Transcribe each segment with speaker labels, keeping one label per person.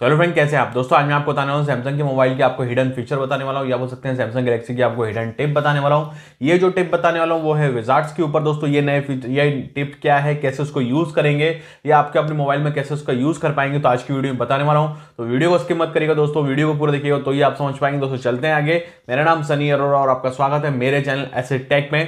Speaker 1: तो hello friend कैसे आप दोस्तों आज मैं आपको बताने वाला हूँ सैमसंग के मोबाइल के आपको हिडन फीचर बताने वाला हूँ या बोल सकते हैं सैमसंग गैलेक्सी की आपको हिडन टिप बताने वाला हूँ ये जो टिप बताने वाला हूँ वो है विजार्ट्स के ऊपर दोस्तों ये नए ये टिप क्या है कैसे उसको यूज़ करेंगे या आपके अपने मोबाइल में कैसे उसका यूज़ कर पाएंगे तो आज की वीडियो में बताने वाला हूँ तो वीडियो को स्किप मत करिएगा दोस्तों वीडियो को पूरा देखिएगा तो ये आप समझ पाएंगे दोस्तों चलते हैं आगे मेरा नाम सनी अरोरा और आपका स्वागत है मेरे चैनल ऐसे टेक में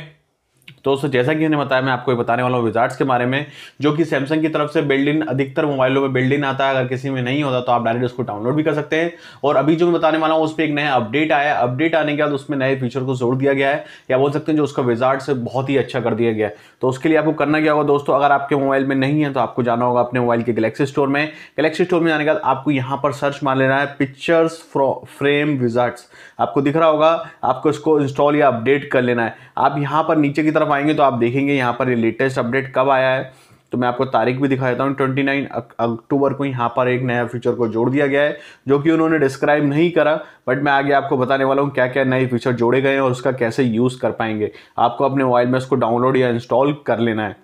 Speaker 1: दोस्तों जैसा कि मैंने बताया मैं आपको ये बताने वाला हूँ विजार्ट्स के बारे में जो कि सैमसंग की तरफ से बिल्ड इन अधिकतर मोबाइलों में बिल्ड इन आता है अगर किसी में नहीं होता तो आप डायरेक्ट उसको डाउनलोड भी कर सकते हैं और अभी जो मैं बताने वाला हूँ उस पर एक नया अपडेट आया अपडेट आने के बाद उसमें नए फीचर को जोड़ दिया गया है या बोल सकते हैं जो उसका विजार्ट से बहुत ही अच्छा कर दिया गया है तो उसके लिए आपको करना क्या होगा दोस्तों अगर आपके मोबाइल में नहीं है तो आपको जाना होगा अपने मोबाइल के गलेक्सी स्टोर में गलेक्सी स्टोर में जाने के बाद आपको यहाँ पर सर्च मार लेना है पिक्चर्स फ्रेम विजार्ट्स आपको दिख रहा होगा आपको इसको इंस्टॉल या अपडेट कर लेना है आप यहाँ पर नीचे की तरफ आएंगे तो आप देखेंगे यहाँ पर ये लेटेस्ट अपडेट कब आया है तो मैं आपको तारीख भी दिखा देता हूँ ट्वेंटी नाइन अक्टूबर को यहाँ पर एक नया फीचर को जोड़ दिया गया है जो कि उन्होंने डिस्क्राइब नहीं करा बट मैं आगे आपको बताने वाला हूँ क्या क्या नए फीचर जोड़े गए हैं और उसका कैसे यूज़ कर पाएंगे आपको अपने मोबाइल में उसको डाउनलोड या इंस्टॉल कर लेना है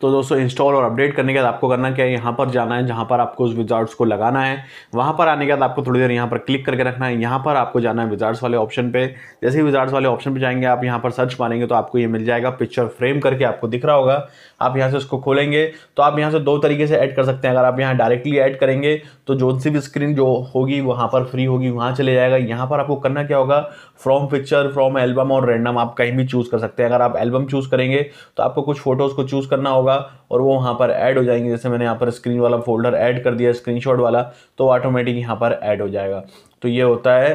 Speaker 1: तो दोस्तों इंस्टॉल और अपडेट करने के बाद आपको करना क्या है यहाँ पर जाना है जहाँ पर आपको उस विजार्ड्स को लगाना है वहाँ पर आने के बाद आपको थोड़ी देर यहाँ पर क्लिक करके रखना है यहाँ पर आपको जाना है विजार्ड्स वाले ऑप्शन पे जैसे ही विजार्ड्स वाले ऑप्शन पे जाएंगे आप यहाँ पर सर्च मारेंगे तो आपको ये मिल जाएगा पिक्चर फ्रेम करके आपको दिख रहा होगा आप यहाँ से उसको खोलेंगे तो आप यहाँ से दो तरीके से ऐड कर सकते हैं अगर आप यहाँ डायरेक्टली ऐड करेंगे तो जो सी भी स्क्रीन जो होगी वहाँ पर फ्री होगी वहाँ चले जाएगा यहाँ पर आपको करना क्या होगा फ्रॉम पिक्चर फ्रॉम एल्बम और रैंडम आप कहीं भी चूज़ कर सकते हैं अगर आप एल्बम चूज़ करेंगे तो आपको कुछ फोटोज़ को चूज़ करना होगा होगा और वो वहाँ पर ऐड हो जाएंगे जैसे मैंने यहाँ पर स्क्रीन वाला फोल्डर ऐड कर दिया स्क्रीनशॉट वाला तो ऑटोमेटिक यहाँ पर ऐड हो जाएगा तो ये होता है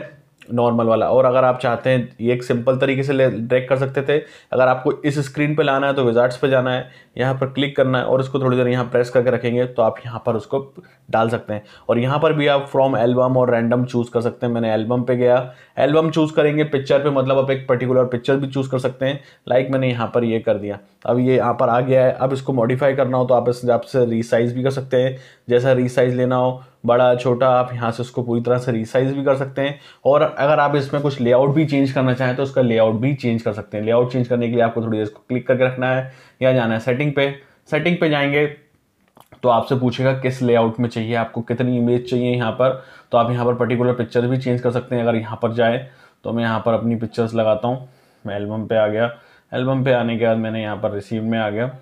Speaker 1: नॉर्मल वाला और अगर आप चाहते हैं ये एक सिंपल तरीके से ट्रैक कर सकते थे अगर आपको इस स्क्रीन पे लाना है तो विजार्ट्स पे जाना है यहाँ पर क्लिक करना है और इसको थोड़ी देर यहाँ प्रेस करके रखेंगे तो आप यहाँ पर उसको डाल सकते हैं और यहाँ पर भी आप फ्रॉम एल्बम और रैंडम चूज़ कर सकते हैं मैंने एल्बम पर गया एल्बम चूज़ करेंगे पिक्चर पर मतलब आप एक पर्टिकुलर पिक्चर भी चूज़ कर सकते हैं लाइक मैंने यहाँ पर ये कर दिया अब ये यहाँ पर आ गया है अब इसको मॉडिफाई करना हो तो आप इस हिसाब से रिसाइज़ भी कर सकते हैं जैसा रिसाइज़ लेना हो बड़ा छोटा आप यहाँ से उसको पूरी तरह से रिसाइज भी कर सकते हैं और अगर आप इसमें कुछ लेआउट भी चेंज करना चाहें तो उसका लेआउट भी चेंज कर सकते हैं लेआउट चेंज करने के लिए आपको थोड़ी देर इसको क्लिक करके रखना है या जाना है सेटिंग पे सेटिंग पे जाएंगे तो आपसे पूछेगा किस लेआउट में चाहिए आपको कितनी इमेज चाहिए यहाँ पर तो आप यहाँ पर पर्टिकुलर पिक्चर भी चेंज कर सकते हैं अगर यहाँ पर जाए तो मैं यहाँ पर अपनी पिक्चर्स लगाता हूँ मैं एल्बम पे आ गया एल्बम पे आने के बाद मैंने यहाँ पर रिसीव में आ गया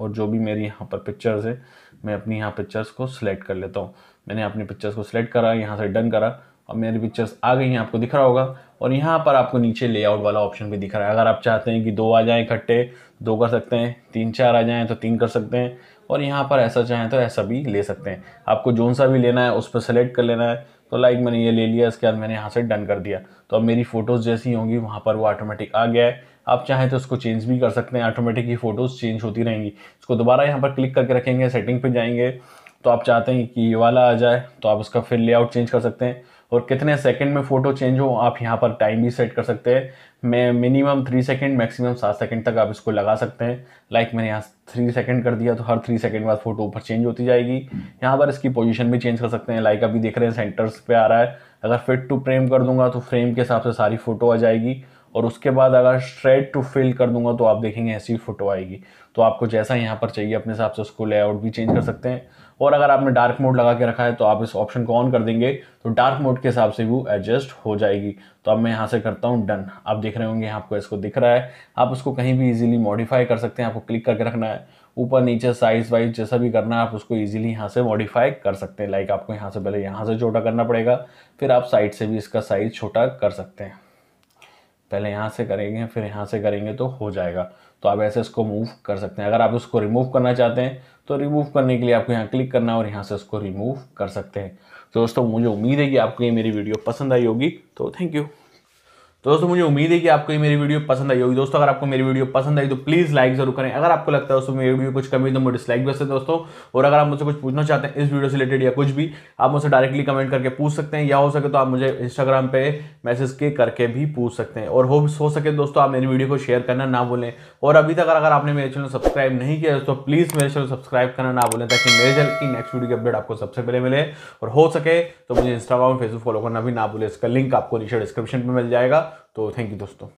Speaker 1: और जो भी मेरी यहाँ पर पिक्चर्स है मैं अपनी यहाँ पिक्चर्स को सिलेक्ट कर लेता हूँ मैंने अपनी पिक्चर्स को सिलेक्ट करा यहाँ से डन करा और मेरी पिक्चर्स आ गई हैं आपको दिख रहा होगा और यहाँ पर आपको नीचे लेआउट वाला ऑप्शन भी दिख रहा है अगर आप चाहते हैं कि दो आ जाएँ इकट्ठे दो कर सकते हैं तीन चार आ जाएँ तो तीन कर सकते हैं और यहाँ पर ऐसा चाहें तो ऐसा भी ले सकते हैं आपको जोन सा भी लेना है उस पर सेलेक्ट कर लेना है तो लाइक मैंने ये ले लिया इसके बाद मैंने यहाँ से डन कर दिया तो अब मेरी फ़ोटोज़ जैसी होंगी वहाँ पर वो ऑटोमेटिक आ गया है आप चाहें तो इसको चेंज भी कर सकते हैं ऑटोमेटिक ही फ़ोटोज़ चेंज होती रहेंगी इसको दोबारा यहाँ पर क्लिक करके रखेंगे सेटिंग पे जाएंगे तो आप चाहते हैं कि ये वाला आ जाए तो आप उसका फिर लेआउट चेंज कर सकते हैं और कितने सेकंड में फ़ोटो चेंज हो आप यहाँ पर टाइम भी सेट कर सकते हैं मैं मिनिमम थ्री सेकंड मैक्सिमम सात सेकंड तक आप इसको लगा सकते हैं लाइक मैंने यहाँ थ्री सेकंड कर दिया तो हर थ्री सेकंड बाद फ़ोटो ऊपर चेंज होती जाएगी यहाँ पर इसकी पोजीशन भी चेंज कर सकते हैं लाइक अभी देख रहे हैं सेंटर्स पर आ रहा है अगर फिट टू फ्रेम कर दूंगा तो फ्रेम के हिसाब से सारी फ़ोटो आ जाएगी और उसके बाद अगर स्ट्रेट टू फिल कर दूंगा तो आप देखेंगे ऐसी फोटो आएगी तो आपको जैसा यहाँ पर चाहिए अपने हिसाब से उसको लेआउट भी चेंज कर सकते हैं और अगर आपने डार्क मोड लगा के रखा है तो आप इस ऑप्शन को ऑन कर देंगे तो डार्क मोड के हिसाब से वो एडजस्ट हो जाएगी तो अब मैं यहाँ से करता हूँ डन आप देख रहे होंगे आपको इसको दिख रहा है आप उसको कहीं भी ईजिली मॉडिफाई कर सकते हैं आपको क्लिक करके रखना है ऊपर नीचे साइज वाइज जैसा भी करना है आप उसको इजीली यहाँ से मॉडिफाई कर सकते हैं लाइक आपको यहाँ से पहले यहाँ से छोटा करना पड़ेगा फिर आप साइड से भी इसका साइज़ छोटा कर सकते हैं पहले यहाँ से करेंगे फिर यहाँ से करेंगे तो हो जाएगा तो आप ऐसे इसको मूव कर सकते हैं अगर आप इसको रिमूव करना चाहते हैं तो रिमूव करने के लिए आपको यहाँ क्लिक करना है और यहाँ से इसको रिमूव कर सकते हैं तो दोस्तों मुझे उम्मीद है कि आपको ये मेरी वीडियो पसंद आई होगी तो थैंक यू तो दोस्तों मुझे उम्मीद है कि आपको ये मेरी वीडियो पसंद आई होगी दोस्तों अगर आपको मेरी वीडियो पसंद आई तो प्लीज़ लाइक जरूर करें अगर आपको लगता है दोस्तों मेरी वीडियो कुछ कमी तो मुझे डिसलाइक भी सकते दोस्तों और अगर आप मुझसे कुछ पूछना चाहते हैं इस वीडियो से रिलेटेड या कुछ भी आप मुझसे डायरेक्टली कमेंट करके पूछ सकते हैं या हो सके तो आप मुझे इंस्टाग्राम पर मैसेज के करके भी पूछ सकते हैं और हो हो सके दोस्तों आप मेरी वीडियो को शेयर करना ना भूलें और अभी तक अगर आपने मेरे चैनल सब्सक्राइब नहीं किया दोस्तों प्लीज़ मेरे चैनल सब्सक्राइब करना ना भूलें ताकि मेरे चैनल की नेक्स्ट वीडियो की अपडेट आपको सबसे पहले मिले और हो सके तो मुझे इंस्टाग्राम और फेसबुक फॉलो करना भी ना भूलें इसका लिंक आपको नीचे डिस्क्रिप्शन में मिल जाएगा तो थैंक यू दोस्तों